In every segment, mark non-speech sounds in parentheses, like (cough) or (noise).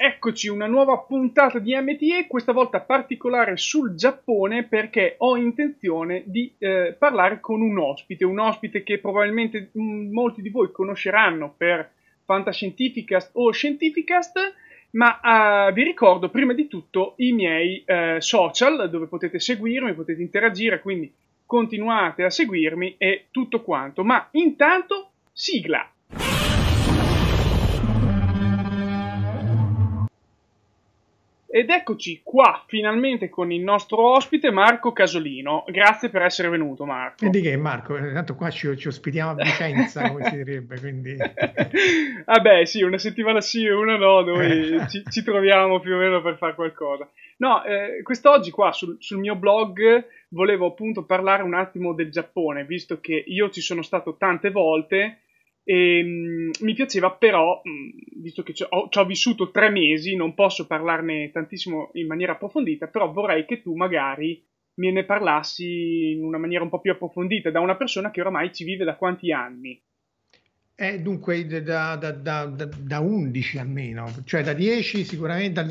Eccoci una nuova puntata di MTE, questa volta particolare sul Giappone perché ho intenzione di eh, parlare con un ospite, un ospite che probabilmente m- mm, molti di voi conosceranno per Fantascientificast o Scientificast, ma eh, vi ricordo prima di tutto i miei eh, social dove potete seguirmi, potete interagire, quindi continuate a seguirmi e tutto quanto. Ma intanto sigla! Ed eccoci qua finalmente con il nostro ospite Marco Casolino. Grazie per essere venuto, Marco. E di che, Marco? Eh, tanto qua ci, ci ospitiamo a Vicenza, come si (laughs) direbbe. Quindi... Vabbè, ah sì, una settimana sì e una no, noi (laughs) ci, ci, troviamo più o meno per fare qualcosa. No, eh, quest'oggi qua sul, sul mio blog volevo appunto parlare un attimo del Giappone, visto che io ci sono stato tante volte e, ehm, mh, mi piaceva però, mh, mm, visto che ci ho, ho, vissuto tre mesi, non posso parlarne tantissimo in maniera approfondita, però vorrei che tu magari me ne parlassi in una maniera un po' più approfondita da una persona che oramai ci vive da quanti anni? Eh, dunque da, da, da, da 11 almeno, cioè da 10 sicuramente,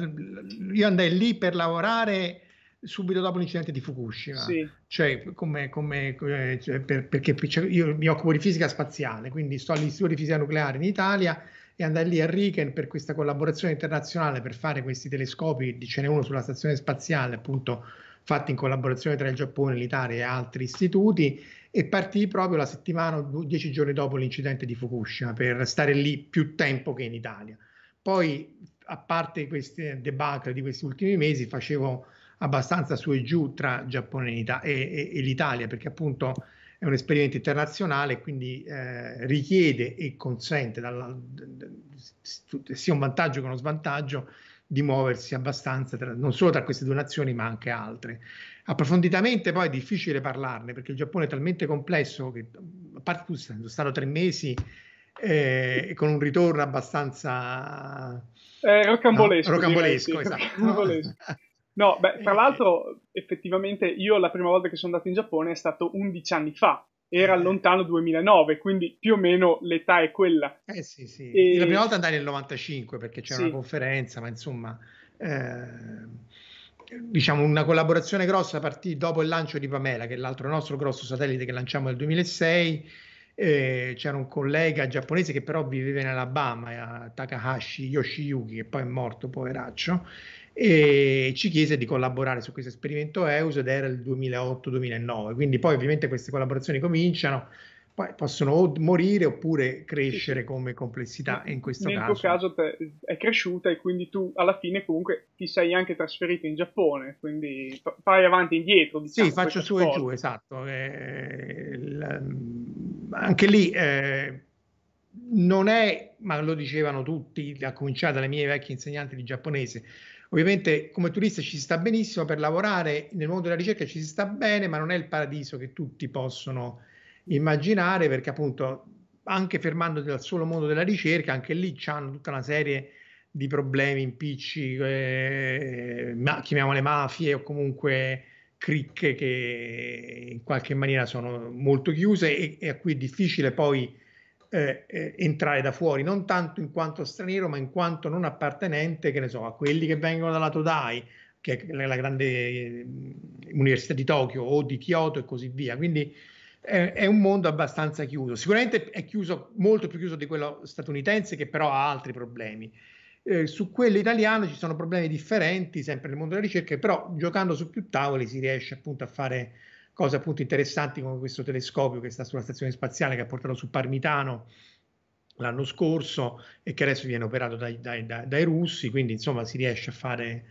io andai lì per lavorare subito dopo l'incidente di Fukushima, sì. cioè, come, come, eh, cioè, per, perché cioè, io mi occupo di fisica spaziale, quindi sto all'Istituto di Fisica Nucleare in Italia e andai lì a Riken per questa collaborazione internazionale per fare questi telescopi, ce n'è uno sulla stazione spaziale, appunto fatti in collaborazione tra il Giappone, l'Italia e altri istituti e partì proprio la settimana, dieci giorni dopo l'incidente di Fukushima per stare lì più tempo che in Italia. Poi, a parte questi debacle di questi ultimi mesi, facevo abbastanza su e giù tra Giappone e, e, e l'Italia, perché appunto è un esperimento internazionale, quindi eh, richiede e consente, dalla, sia un vantaggio che uno svantaggio, di muoversi abbastanza tra, non solo tra queste due nazioni ma anche altre. Approfonditamente poi è difficile parlarne perché il Giappone è talmente complesso che, a parte tu sono stato tre mesi eh, con un ritorno abbastanza... Eh, rocambolesco. No, rocambolesco, direi, esatto. (laughs) No, beh, tra eh, l'altro eh. effettivamente io la prima volta che sono andato in Giappone è stato 11 anni fa, era eh. lontano 2009, quindi più o meno l'età è quella. Eh sì, sì. E... La prima volta andai nel 95 perché c'era sì. una conferenza, ma insomma, eh, diciamo una collaborazione grossa partì dopo il lancio di Pamela, che è l'altro nostro grosso satellite che lanciamo nel 2006. Eh, c'era un collega giapponese che però viveva in Alabama, Takahashi Yoshiyuki, che poi è morto, poveraccio, e ci chiese di collaborare su questo esperimento EUS ed era il 2008-2009. Quindi poi ovviamente queste collaborazioni cominciano, poi possono morire oppure crescere come complessità in questo Nel caso. Nel tuo caso te, è cresciuta e quindi tu alla fine comunque ti sei anche trasferito in Giappone, quindi fai avanti e indietro. Diciamo, sì, faccio su sport. e giù, esatto. Eh, la, mm, anche lì... Eh, non è, ma lo dicevano tutti, a cominciare dalle mie vecchie insegnanti di giapponese, Ovviamente come turista ci si sta benissimo, per lavorare nel mondo della ricerca ci si sta bene, ma non è il paradiso che tutti possono immaginare, perché appunto anche fermandoti al solo mondo della ricerca, anche lì c'hanno tutta una serie di problemi, impicci, eh, chiamiamole mafie o comunque cricche che in qualche maniera sono molto chiuse e, e a cui è difficile poi eh, eh, entrare da fuori, non tanto in quanto straniero, ma in quanto non appartenente, che ne so, a quelli che vengono dalla Todai, che è la grande eh, università di Tokyo o di Kyoto e così via. Quindi eh, è un mondo abbastanza chiuso. Sicuramente è chiuso, molto più chiuso di quello statunitense, che però ha altri problemi. Eh, su quello italiano ci sono problemi differenti, sempre nel mondo della ricerca, però giocando su più tavoli si riesce appunto a fare cose appunto interessanti come questo telescopio che sta sulla stazione spaziale che ha portato su Parmitano l'anno scorso e che adesso viene operato dai, dai, dai, dai russi, quindi insomma si riesce a fare...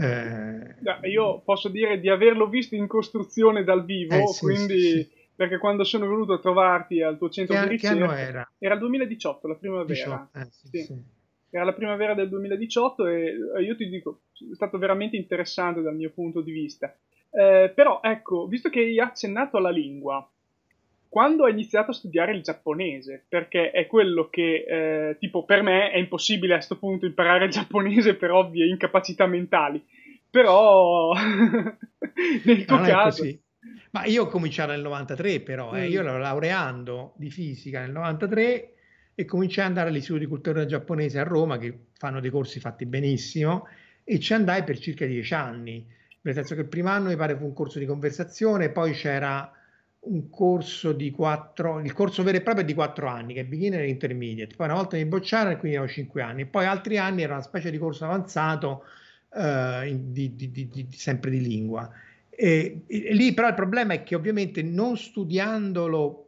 Eh... Io posso dire di averlo visto in costruzione dal vivo, eh, sì, quindi... Sì, sì. Perché quando sono venuto a trovarti al tuo centro che, di ricerca era? era il 2018, la primavera. 18, eh, era la primavera del 2018 e eh, io ti dico, è stato veramente interessante dal mio punto di vista. Eh, però ecco, visto che hai accennato alla lingua, quando hai iniziato a studiare il giapponese, perché è quello che, eh, tipo, per me è impossibile a questo punto imparare il giapponese per ovvie incapacità mentali, però (laughs) nel tuo non caso... Ma io ho cominciato nel 93 però, eh. io mm. ero laureando di fisica nel 93 e cominciai ad andare all'Istituto di Cultura Giapponese a Roma, che fanno dei corsi fatti benissimo, e ci andai per circa dieci anni nel senso che il primo anno mi pare fu un corso di conversazione, poi c'era un corso di quattro, il corso vero e proprio è di quattro anni, che è beginner e intermediate, poi una volta mi bocciarono e quindi erano cinque anni, poi altri anni era una specie di corso avanzato eh, di, di, di, sempre di lingua. E, e, lì però il problema è che ovviamente non studiandolo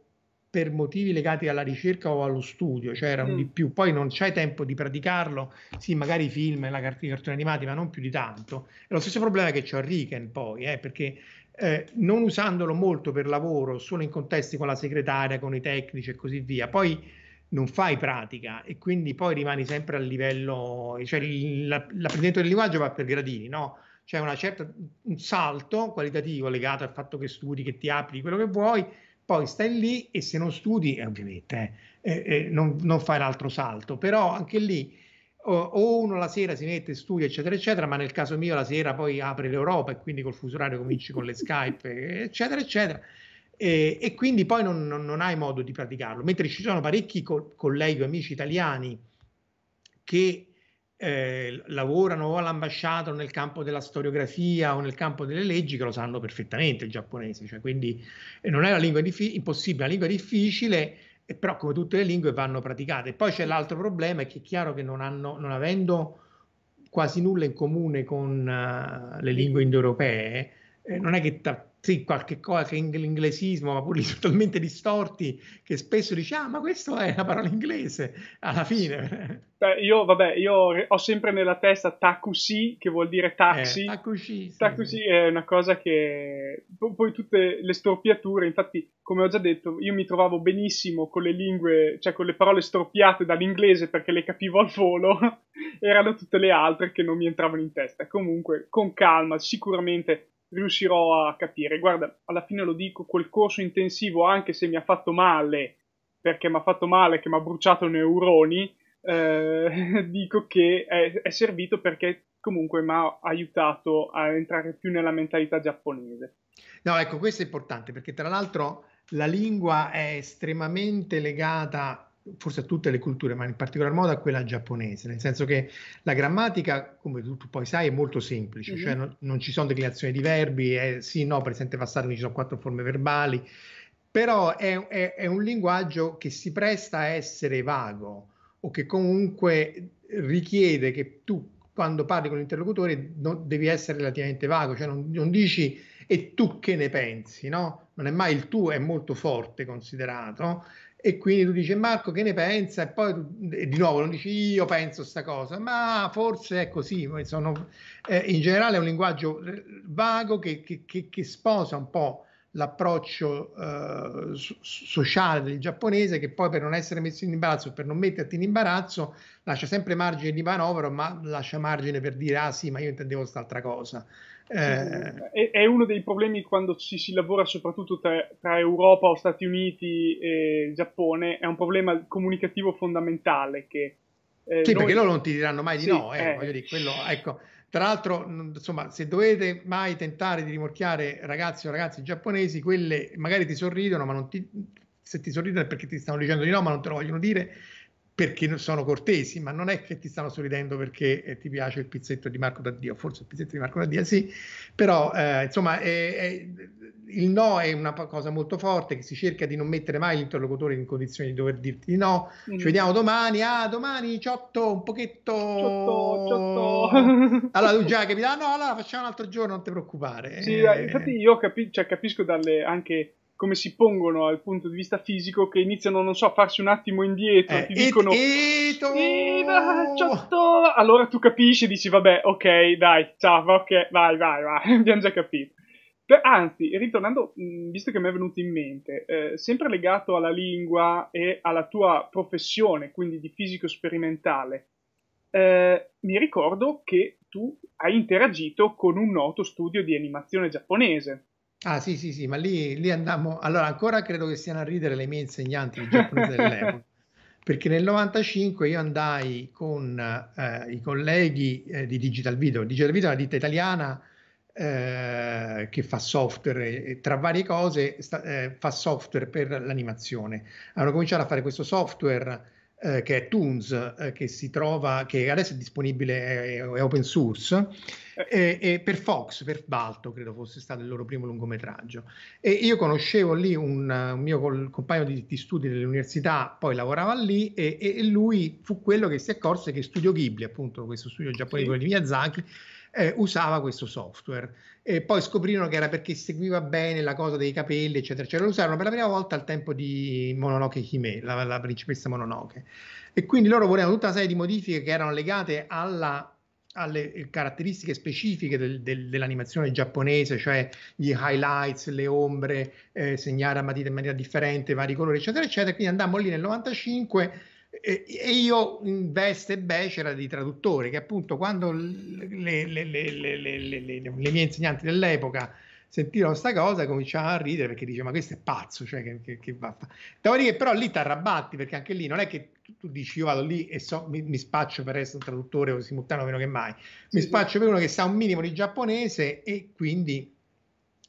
per motivi legati alla ricerca o allo studio, cioè erano mm. di più. Poi non c'è tempo di praticarlo, sì, magari i film, la cart- i cartoni animati, ma non più di tanto. È lo stesso problema che c'è a Riken poi, eh, perché eh, non usandolo molto per lavoro, solo in contesti con la segretaria, con i tecnici e così via, poi non fai pratica e quindi poi rimani sempre a livello, cioè l'apprendimento del linguaggio va per gradini, no? C'è certa, un salto qualitativo legato al fatto che studi, che ti apri, quello che vuoi, poi stai lì e se non studi, eh, ovviamente, eh, eh, eh, non, non, fai l'altro salto, però anche lì o, uno la sera si mette, studia, eccetera, eccetera, ma nel caso mio la sera poi apre l'Europa e quindi col fuso orario cominci con le (laughs) Skype, eccetera, eccetera. E, e quindi poi non, non, non, hai modo di praticarlo, mentre ci sono parecchi co- colleghi o amici italiani che eh, lavorano all'ambasciata o nel campo della storiografia o nel campo delle leggi che lo sanno perfettamente il giapponese, cioè, quindi eh, non è una lingua impossibile, è una lingua difficile, eh, però come tutte le lingue vanno praticate. Poi c'è l'altro problema, è che è chiaro che non, hanno, non avendo quasi nulla in comune con uh, le lingue indoeuropee, eh, non è che ta- sì, qualche cosa, che l'inglesismo, ma pure (laughs) totalmente distorti, che spesso diciamo, ah, ma questa è la parola inglese, alla fine. Beh, io, vabbè, io ho sempre nella testa takusi, che vuol dire taxi. Eh, takusi. Sì, takusi sì. è una cosa che... Poi tutte le storpiature, infatti, come ho già detto, io mi trovavo benissimo con le lingue, cioè con le parole storpiate dall'inglese perché le capivo al volo, (laughs) erano tutte le altre che non mi entravano in testa. Comunque, con calma, sicuramente riuscirò a capire. Guarda, alla fine lo dico, quel corso intensivo, anche se mi ha fatto male, perché mi ha fatto male, che mi ha bruciato neuroni, eh, (laughs) dico che è, è servito perché comunque mi ha aiutato a entrare più nella mentalità giapponese. No, ecco, questo è importante perché tra l'altro la lingua è estremamente legata forse a tutte le culture, ma in particolar modo a quella giapponese, nel senso che la grammatica, come tu, poi sai, è molto semplice, mm-hmm. cioè non, non, ci sono declinazioni di verbi, è sì, no, presente passato, quindi ci sono quattro forme verbali, però è, è, è, un linguaggio che si presta a essere vago o che comunque richiede che tu quando parli con l'interlocutore non, devi essere relativamente vago, cioè non, non dici e tu che ne pensi, no? Non è mai il tu, è molto forte considerato, e quindi tu dici Marco che ne pensa e poi e di nuovo non dici io penso questa cosa ma forse è così sono, eh, in generale è un linguaggio eh, vago che, che, che, che sposa un po' l'approccio eh, sociale del giapponese che poi per non essere messo in imbarazzo per non metterti in imbarazzo lascia sempre margine di manovra ma lascia margine per dire ah sì ma io intendevo quest'altra cosa eh... È, uno dei problemi quando ci si lavora soprattutto tra, tra, Europa o Stati Uniti e Giappone, è un problema comunicativo fondamentale che... Eh, sì, noi... perché loro non ti diranno mai di sì, no, eh, eh. voglio dire, quello, ecco. Tra l'altro, insomma, se dovete mai tentare di rimorchiare ragazzi o ragazze giapponesi, quelle magari ti sorridono, ma non ti, se ti sorridono è perché ti stanno dicendo di no, ma non te lo vogliono dire perché sono cortesi, ma non è che ti stanno sorridendo perché eh, ti piace il pizzetto di Marco D'Addio, forse il pizzetto di Marco D'Addio sì, però eh, insomma è, è, il no è una cosa molto forte che si cerca di non mettere mai l'interlocutore in condizione di dover dirti di no, mm. ci vediamo domani, ah domani ciotto, un pochetto... Ciotto, ciotto. (laughs) Allora tu già capito, ah, no allora facciamo un altro giorno, non ti preoccupare. Sì, eh, infatti io capi- cioè, capisco dalle anche come si pongono dal punto di vista fisico che iniziano, non so, a farsi un attimo indietro, eh, ti dicono it, ciotto! allora tu capisci e dici vabbè, ok, dai, ciao, ok, vai, vai, vai, (laughs) abbiamo già capito. Per, anzi, ritornando, mm, visto che mi è venuto in mente, eh, sempre legato alla lingua e alla tua professione, quindi di fisico sperimentale, eh, mi ricordo che tu hai interagito con un noto studio di animazione giapponese. Ah sì, sì, sì, ma lì, lì andammo... Allora, ancora credo che stiano a ridere le mie insegnanti di giapponese dell'epoca, (laughs) perché nel 95 io andai con eh, i colleghi eh, di Digital Video. Digital Video è una ditta italiana eh, che fa software, e, tra varie cose sta, eh, fa software per l'animazione. Hanno cominciato a fare questo software eh, che è Toons, eh, che si trova, che adesso è disponibile, è, è open source, eh, e per Fox, per Balto, credo fosse stato il loro primo lungometraggio. E io conoscevo lì un, un mio compagno di, di, studi dell'università, poi lavorava lì, e, e, lui fu quello che si accorse che Studio Ghibli, appunto questo studio giapponese sì. di Miyazaki, eh, usava questo software. E poi scoprirono che era perché seguiva bene la cosa dei capelli, eccetera, eccetera. Lo usarono per la prima volta al tempo di Mononoke Hime, la, la principessa Mononoke. E quindi loro volevano tutta una serie di modifiche che erano legate alla alle caratteristiche specifiche del, del, dell'animazione giapponese, cioè gli highlights, le ombre, eh, segnare a matita in maniera differente, vari colori, eccetera, eccetera. Quindi andammo lì nel 95 e, io in veste becera di traduttore, che appunto quando le, le, le, le mie insegnanti dell'epoca sentirono questa cosa cominciavano a ridere perché dicevano: ma questo è pazzo, cioè che, che, che va Dopodiché però lì ti arrabbatti perché anche lì non è che tu, tu dici io vado lì e so, mi, mi, spaccio per essere un traduttore o simultaneo meno che mai, mi sì, spaccio sì. per uno che sa un minimo di giapponese e quindi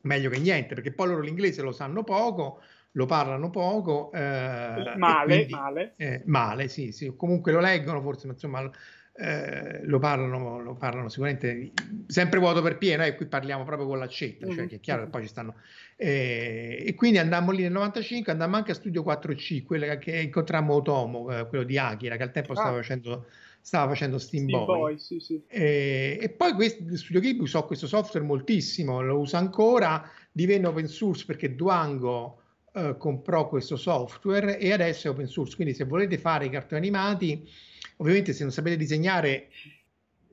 meglio che niente perché poi loro l'inglese lo sanno poco, lo parlano poco. Eh, eh male, quindi, male. Eh, male, sì, sì, comunque lo leggono forse, ma insomma eh, lo, parlano, lo, parlano, sicuramente sempre vuoto per pieno e eh, qui parliamo proprio con l'accetta, mm-hmm. cioè mhm. che è chiaro che poi ci stanno. Eh, e quindi andammo lì nel 95, andammo anche a Studio 4C, quella che incontrammo Otomo, quello di Akira, che al tempo ah. stava facendo stava facendo Steam, Steam Boy. Boy sì, sì. E, e, poi questo, Studio Ghibli usò questo software moltissimo, lo usa ancora, divenne open source perché Duango eh, comprò questo software e adesso è open source. Quindi se volete fare i cartoni animati, ovviamente se non sapete disegnare,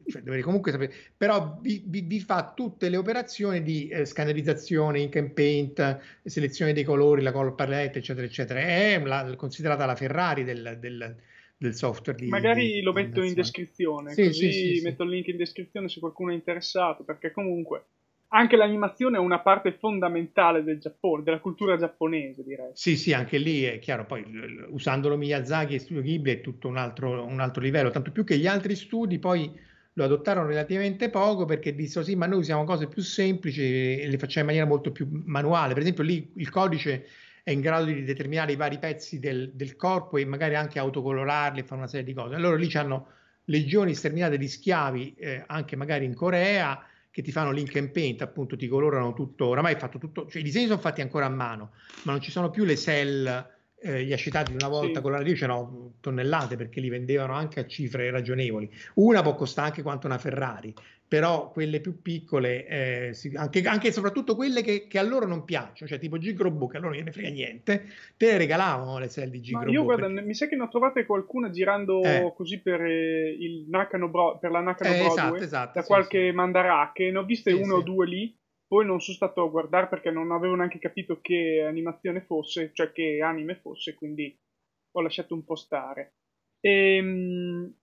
cioè dovete comunque sapere, però vi, vi, vi fa tutte le operazioni di eh, scannerizzazione, ink and paint, selezione dei colori, la color palette, eccetera, eccetera. È la, considerata la Ferrari del, del del software. Di, Magari di, lo metto in descrizione, sì, così sì, sì, metto il link in descrizione se qualcuno è interessato, perché comunque anche l'animazione è una parte fondamentale del Giappone, della cultura giapponese, direi. Sì, sì, anche lì è chiaro. Poi usandolo Miyazaki e Studio Ghibli è tutto un altro, un altro livello, tanto più che gli altri studi poi lo adottarono relativamente poco perché dissero sì, ma noi usiamo cose più semplici e le facciamo in maniera molto più manuale. Per esempio lì il codice è in grado di determinare i vari pezzi del, del corpo e magari anche autocolorarli e fare una serie di cose. Allora lì hanno legioni sterminate di schiavi, eh, anche magari in Corea, che ti fanno link and paint, appunto ti colorano tutto, oramai è fatto tutto, cioè i disegni sono fatti ancora a mano, ma non ci sono più le cell gli eh, ha citati una volta sì. con la radice, no, tonnellate perché li vendevano anche a cifre ragionevoli. Una può costare anche quanto una Ferrari, però quelle più piccole, eh, anche, anche, e soprattutto quelle che, che, a loro non piacciono, cioè tipo Gigrobo, che a loro non gliene frega niente, te le regalavano le sell di Gigrobo. Io guarda, perché... mi sa che ne ho trovate qualcuna girando eh. così per, eh, il Nakano Bro, per la Nakano eh, Broadway, esatto, esatto, da sì, qualche sì. mandarà, che ne ho viste sì, uno o due lì, poi non sono stato a guardare perché non avevo neanche capito che animazione fosse, cioè che anime fosse, quindi ho lasciato un po' stare. E, ehm,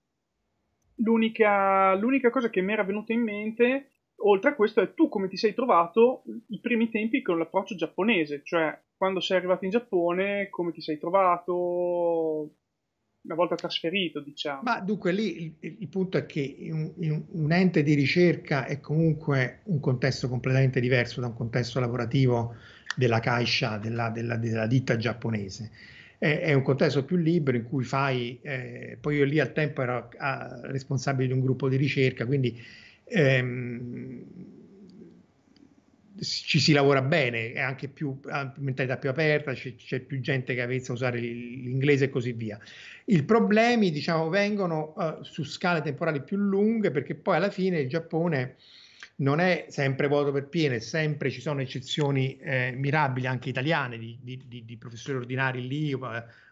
l'unica, l'unica cosa che mi era venuta in mente, oltre a questo, è tu come ti sei trovato i primi tempi con l'approccio giapponese, cioè quando sei arrivato in Giappone, come ti sei trovato, una volta trasferito, diciamo. Ma dunque lì il, il, punto è che un, un, un, ente di ricerca è comunque un contesto completamente diverso da un contesto lavorativo della Caixa, della, della, della ditta giapponese. È, è, un contesto più libero in cui fai, eh, poi io lì al tempo ero a, ah, responsabile di un gruppo di ricerca, quindi ehm, ci si lavora bene, è anche più mentalità più aperta, c'è, c'è più gente che inizia a usare l'inglese e così via. I problemi, diciamo, vengono uh, su scale temporali più lunghe perché poi alla fine il Giappone non è sempre vuoto per pieno, sempre ci sono eccezioni eh, mirabili anche italiane di, di, di, professori ordinari lì, eh,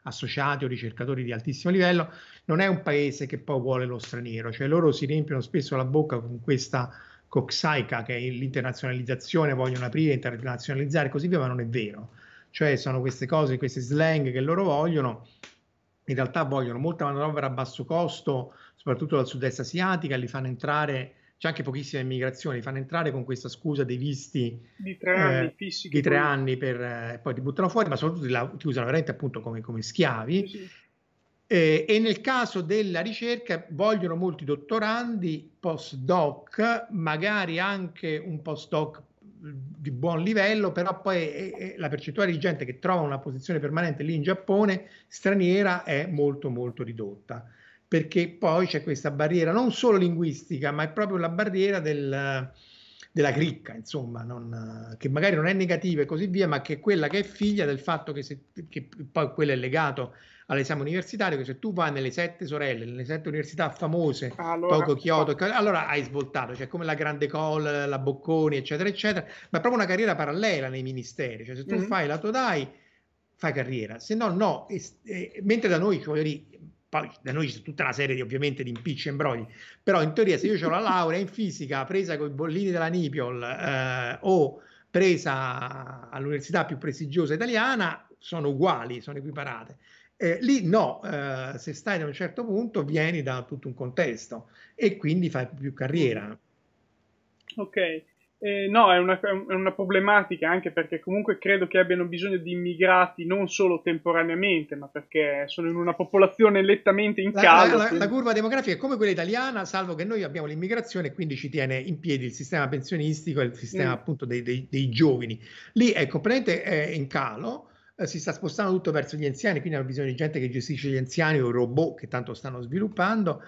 associati o ricercatori di altissimo livello, non è un paese che poi vuole lo straniero, cioè loro si riempiono spesso la bocca con questa coxaica che l'internazionalizzazione vogliono aprire, internazionalizzare e così via, ma non è vero. Cioè sono queste cose, questi slang che loro vogliono, in realtà vogliono molta manovra a basso costo, soprattutto dal sud-est asiatico, li fanno entrare, c'è anche pochissima immigrazione, li fanno entrare con questa scusa dei visti di tre anni, eh, fissi di tre poi... anni per eh, poi ti buttano fuori, ma soprattutto ti, la, ti usano veramente appunto come, come schiavi. Sì. Eh, e nel caso della ricerca vogliono molti dottorandi, postdoc, magari anche un postdoc mm, di buon livello, però poi eh, eh, la percentuale di gente che trova una posizione permanente lì in Giappone straniera è molto molto ridotta, perché poi c'è questa barriera non solo linguistica, ma è proprio la barriera del, della cricca, insomma, non, che magari non è negativa e così via, ma che è quella che è figlia del fatto che, se, che poi quello è legato all'esame universitario, che se tu vai nelle sette sorelle, nelle sette università famose, allora, Togo, Kyoto, allora hai svoltato, cioè come la Grande Col, la Bocconi, eccetera, eccetera, ma è proprio una carriera parallela nei ministeri, cioè se tu mm-hmm. fai la Todai, fai carriera, se no no, e, e, mentre da noi, cioè, voglio dire, poi da noi c'è tutta una serie di, ovviamente di impicci e imbrogli, però in teoria se io ho la laurea in fisica presa con i bollini della Nipiol eh, o presa all'università più prestigiosa italiana, sono uguali, sono equiparate. Eh, lì no, eh, se stai da un certo punto vieni da tutto un contesto e quindi fai più carriera. Ok, eh, no, è una, è una, problematica anche perché comunque credo che abbiano bisogno di immigrati non solo temporaneamente, ma perché sono in una popolazione lettamente in calo. La, la, la, curva demografica è come quella italiana, salvo che noi abbiamo l'immigrazione e quindi ci tiene in piedi il sistema pensionistico e il sistema mm. appunto dei, dei, dei, giovani. Lì ecco, è completamente in calo eh, si sta spostando tutto verso gli anziani, quindi hanno bisogno di gente che gestisce gli anziani o robot che tanto stanno sviluppando,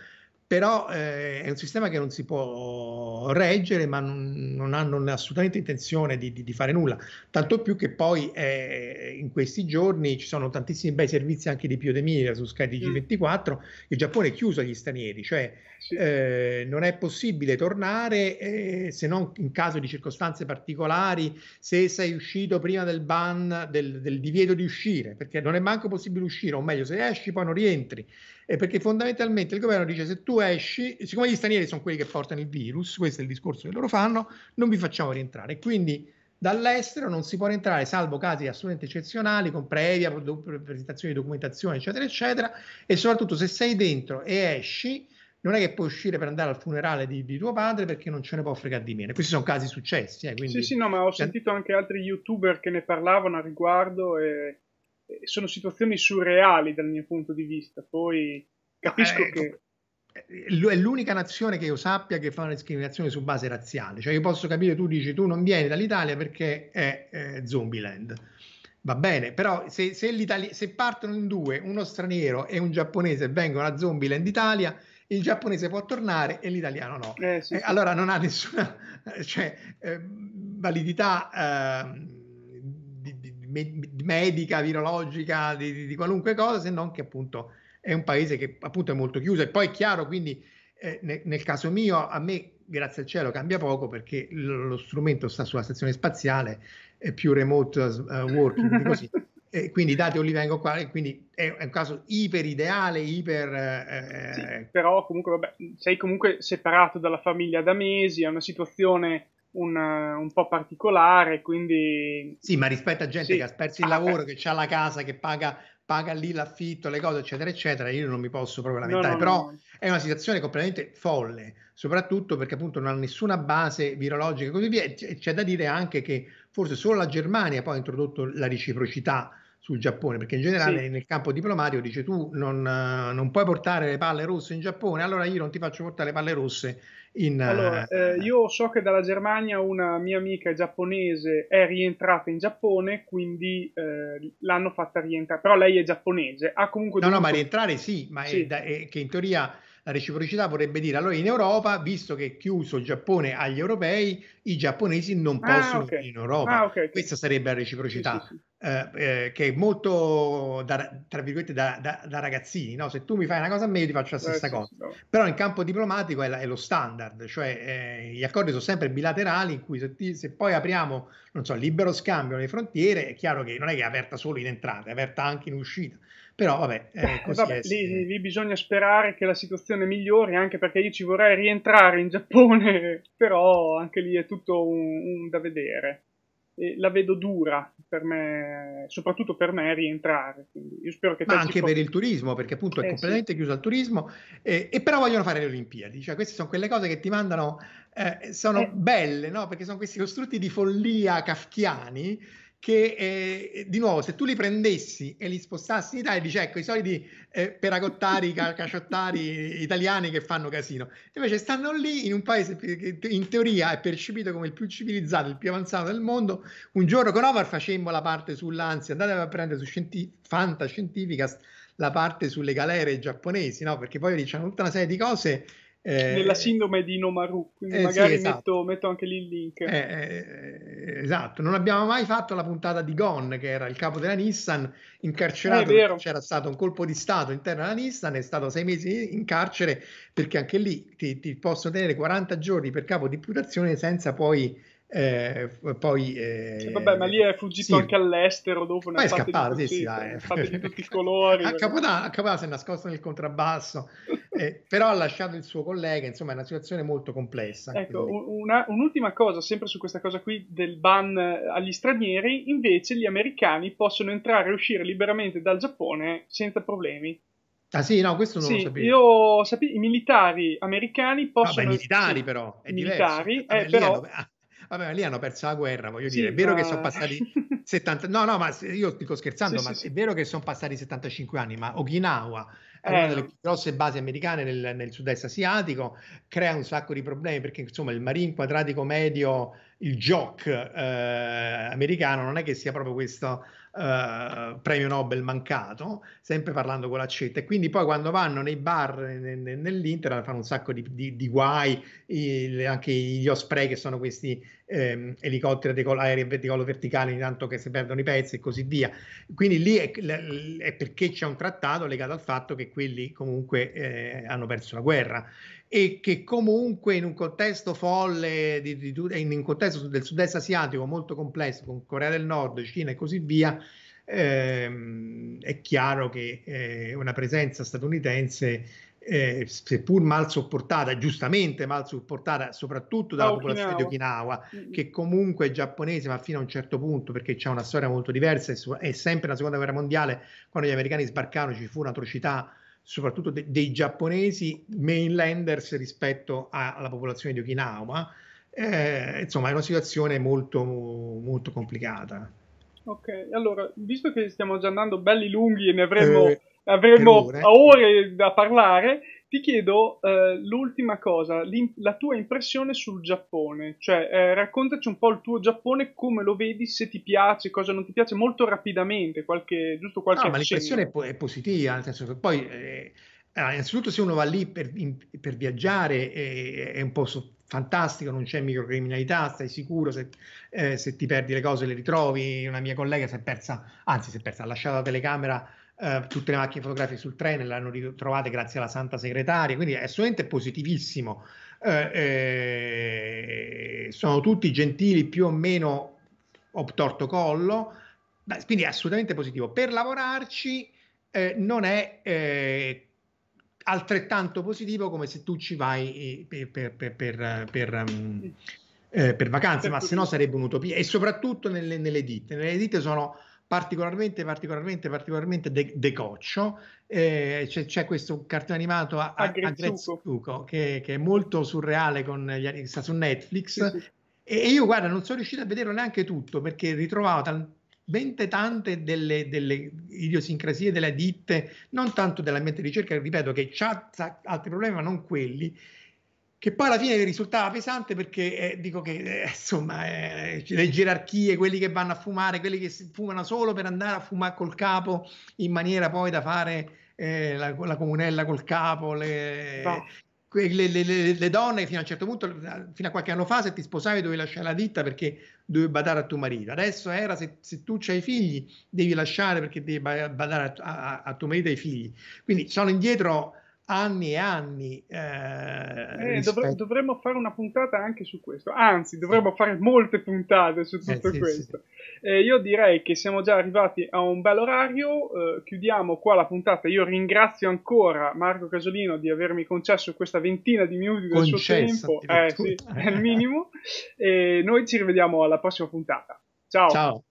però eh, è un sistema che non si può reggere, ma non, non hanno assolutamente intenzione di, di, di, fare nulla, tanto più che poi eh, in questi giorni ci sono tantissimi bei servizi anche di piodemia su Sky TG24, mm. il Giappone è chiuso agli stranieri, cioè eh, non è possibile tornare eh, se non in caso di circostanze particolari, se sei uscito prima del ban, del, del, divieto di uscire, perché non è manco possibile uscire, o meglio, se esci poi non rientri, eh, perché fondamentalmente il governo dice se tu esci, siccome gli stranieri sono quelli che portano il virus, questo è il discorso che loro fanno, non vi facciamo rientrare. Quindi dall'estero non si può rientrare salvo casi assolutamente eccezionali con previa presentazione di documentazione eccetera eccetera e soprattutto se sei dentro e esci non è che puoi uscire per andare al funerale di, di tuo padre perché non ce ne può fregare di meno. Questi sono casi successi. Eh, quindi... Sì, sì, no, ma ho cioè, sentito anche altri youtuber che ne parlavano a riguardo e, e sono situazioni surreali dal mio punto di vista. Poi capisco eh, che... Eh, è l'unica nazione che io sappia che fa una discriminazione su base razziale. Cioè io posso capire, tu dici, tu non vieni dall'Italia perché è eh, Zombieland. Va bene, però se, se, se partono in due, uno straniero e un giapponese vengono a Zombieland Italia il giapponese può tornare e l'italiano no. Eh, sì, eh, sì. Eh, allora non ha nessuna (laughs) cioè, ehm, validità ehm, di, di, di medica, virologica, di, di, qualunque cosa, se non che appunto è un paese che appunto è molto chiuso. E poi è chiaro, quindi eh, nel, nel caso mio, a me grazie al cielo cambia poco perché lo strumento sta sulla stazione spaziale è più remote uh, working così (laughs) E quindi i dati non li vengo qua, quindi è, un caso iper ideale, iper... Eh... eh sì, ecco. però comunque vabbè, sei comunque separato dalla famiglia da mesi, è una situazione un, un, po' particolare, quindi... Sì, ma rispetto a gente sì. che ha perso il ah, lavoro, ah, che ha la casa, che paga, paga lì l'affitto, le cose, eccetera, eccetera, io non mi posso proprio lamentare, no, no, però no. è una situazione completamente folle, soprattutto perché appunto non ha nessuna base virologica e così via. e C'è da dire anche che forse solo la Germania poi ha introdotto la reciprocità sul Giappone, perché in generale sì. nel campo diplomatico dice tu non, non, puoi portare le palle rosse in Giappone, allora io non ti faccio portare le palle rosse in... Allora, eh, eh, eh, io so che dalla Germania una mia amica giapponese è rientrata in Giappone, quindi eh, l'hanno fatta rientrare, però lei è giapponese, ha comunque... No, dovuto... no, ma rientrare sì, ma sì. È da, è che in teoria la reciprocità vorrebbe dire allora in Europa, visto che è chiuso il Giappone agli europei, i giapponesi non ah, possono ah, okay. in Europa. Ah, okay. Questa sarebbe la reciprocità. Sì, sì, sì. Eh, eh, che è molto da, tra virgolette da, da, da ragazzini, no? se tu mi fai una cosa a me io ti faccio la eh, stessa eh, cosa, sì, no. però in campo diplomatico è, la, è lo standard, cioè eh, gli accordi sono sempre bilaterali in cui se, ti, se, poi apriamo non so, libero scambio nelle frontiere è chiaro che non è che è aperta solo in entrata, è aperta anche in uscita, però vabbè, eh, vabbè lì, eh. lì, bisogna sperare che la situazione migliori, anche perché io ci vorrei rientrare in Giappone, (laughs) però anche lì è tutto un, un da vedere. E la vedo dura per me, soprattutto per me, rientrare. io spero che Ma anche per il turismo, perché appunto è eh, completamente sì. chiuso il turismo, eh, e però vogliono fare le Olimpiadi. Cioè, queste sono quelle cose che ti mandano, eh, sono eh. belle, no? perché sono questi costrutti di follia kafkiani che eh, di nuovo se tu li prendessi e li spostassi in Italia dici ecco i soliti eh, peracottari, caciottari italiani che fanno casino invece stanno lì in un paese che in teoria è percepito come il più civilizzato il più avanzato del mondo un giorno con Omar facemmo la parte sull'ansia andate a prendere su scienti- fantascientifica la parte sulle galere giapponesi no? perché poi lì c'è tutta una serie di cose eh, Nella sindrome di Nomaru, quindi eh, magari sì, esatto. metto, metto, anche lì il link. Eh, eh, eh, esatto, non abbiamo mai fatto la puntata di Gon, che era il capo della Nissan, incarcerato, eh, c'era stato un colpo di Stato interno alla Nissan, è stato sei mesi in carcere perché anche lì ti, ti possono tenere 40 giorni per capo di imputazione senza poi eh, poi, eh, cioè, vabbè, ma lì è fuggito sì. anche all'estero dopo. Poi è scappato, sì, sì, cioè, dai. di tutti i (laughs) colori. a, cioè. Capodanno, a Capodanno si è nascosto nel contrabbasso, (laughs) eh, però ha lasciato il suo collega, insomma è una situazione molto complessa. Ecco, una, un'ultima cosa, sempre su questa cosa qui del ban eh, agli stranieri, invece gli americani possono entrare e uscire liberamente dal Giappone senza problemi. Ah sì, no, questo non sì, lo sapevo. Io sapevo, i militari americani possono... Vabbè, militari però, è militari, diverso. Eh, però, ah. Vabbè, lì hanno perso la guerra, voglio sì, dire, è vero ma... che sono passati 70... (laughs) No, no, ma io dico scherzando, sì, ma sì, è vero che sono passati 75 anni, ma Okinawa è eh, una delle più grosse basi americane nel, nel, sud-est asiatico, crea un sacco di problemi perché insomma il marine quadratico medio, il jock eh, americano non è che sia proprio questo eh, premio Nobel mancato, sempre parlando con l'accetta. E quindi poi quando vanno nei bar nell'Inter fanno un sacco di, di, di guai, il, anche gli Osprey che sono questi ehm, elicotteri di aerei di collo verticale, tanto che si perdono i pezzi e così via. Quindi lì è, è perché c'è un trattato legato al fatto che quelli comunque eh, hanno perso la guerra e che comunque in un contesto folle, di, di, in un contesto del sud-est asiatico molto complesso, con Corea del Nord, Cina e così via, ehm, è chiaro che eh, una presenza statunitense, eh, seppur mal sopportata, giustamente mal sopportata, soprattutto dalla popolazione di Okinawa, mm, mm. che comunque è giapponese, ma fino a un certo punto, perché c'è una storia molto diversa, è sempre la seconda guerra mondiale, quando gli americani sbarcarono, ci fu un'atrocità soprattutto de- dei giapponesi mainlanders rispetto a- alla popolazione di Okinawa. Eh, insomma, è una situazione molto, molto complicata. Ok, allora, visto che stiamo già andando belli lunghi e ne avremo, eh, avremmo ore da parlare, ti chiedo eh, l'ultima cosa, la tua impressione sul Giappone, cioè eh, raccontaci un po' il tuo Giappone, come lo vedi, se ti piace, cosa non ti piace, molto rapidamente, qualche, giusto qualche... No, ma l'impressione è, è, positiva, nel senso che poi... Eh, innanzitutto se uno va lì per, in, per viaggiare è, è un posto fantastico, non c'è microcriminalità, stai sicuro, se, eh, se, ti perdi le cose le ritrovi, una mia collega si è persa, anzi si è persa, ha lasciato la telecamera eh, tutte le macchine fotografiche sul treno le hanno ritrovate grazie alla Santa Segretaria, quindi è assolutamente positivissimo. Eh, eh sono tutti gentili più o meno torto collo, quindi è assolutamente positivo. Per lavorarci eh, non è altrettanto positivo come se tu ci vai per, per, per, per um, eh, vacanze, ma se no sarebbe un'utopia. E soprattutto nelle, nelle ditte. Nelle ditte sono particolarmente, particolarmente, particolarmente de- decoccio. Eh, c'è, c'è, questo cartone animato a, a, a Grezzuco che, che, è molto surreale, con gli, sta su Netflix. Sì, sì. E, io, guarda, non sono riuscito a vederlo neanche tutto perché ritrovavo talmente tante delle, delle idiosincrasie delle ditte, non tanto dell'ambiente di ricerca, ripeto, che c'ha altri problemi, ma non quelli che poi alla fine risultava pesante perché eh, dico che eh, insomma eh, le gerarchie, quelli che vanno a fumare, quelli che fumano solo per andare a fumare col capo in maniera poi da fare eh, la, la, comunella col capo, le, no. le, le, le, donne fino a un certo punto, fino a qualche anno fa se ti sposavi dovevi lasciare la ditta perché dovevi badare a tuo marito, adesso era se, se tu hai figli devi lasciare perché devi badare a, a, a tuo marito e ai figli, quindi sono indietro anni e anni. Eh, eh, rispetto... dovremmo fare una puntata anche su questo, anzi dovremmo sì. fare molte puntate su eh, tutto eh, sì, questo. Sì. Eh, io direi che siamo già arrivati a un bel orario, eh, chiudiamo qua la puntata. Io ringrazio ancora Marco Casolino di avermi concesso questa ventina di minuti del Concessa, suo tempo, è il minimo. e noi ci rivediamo alla prossima puntata. Ciao. Ciao.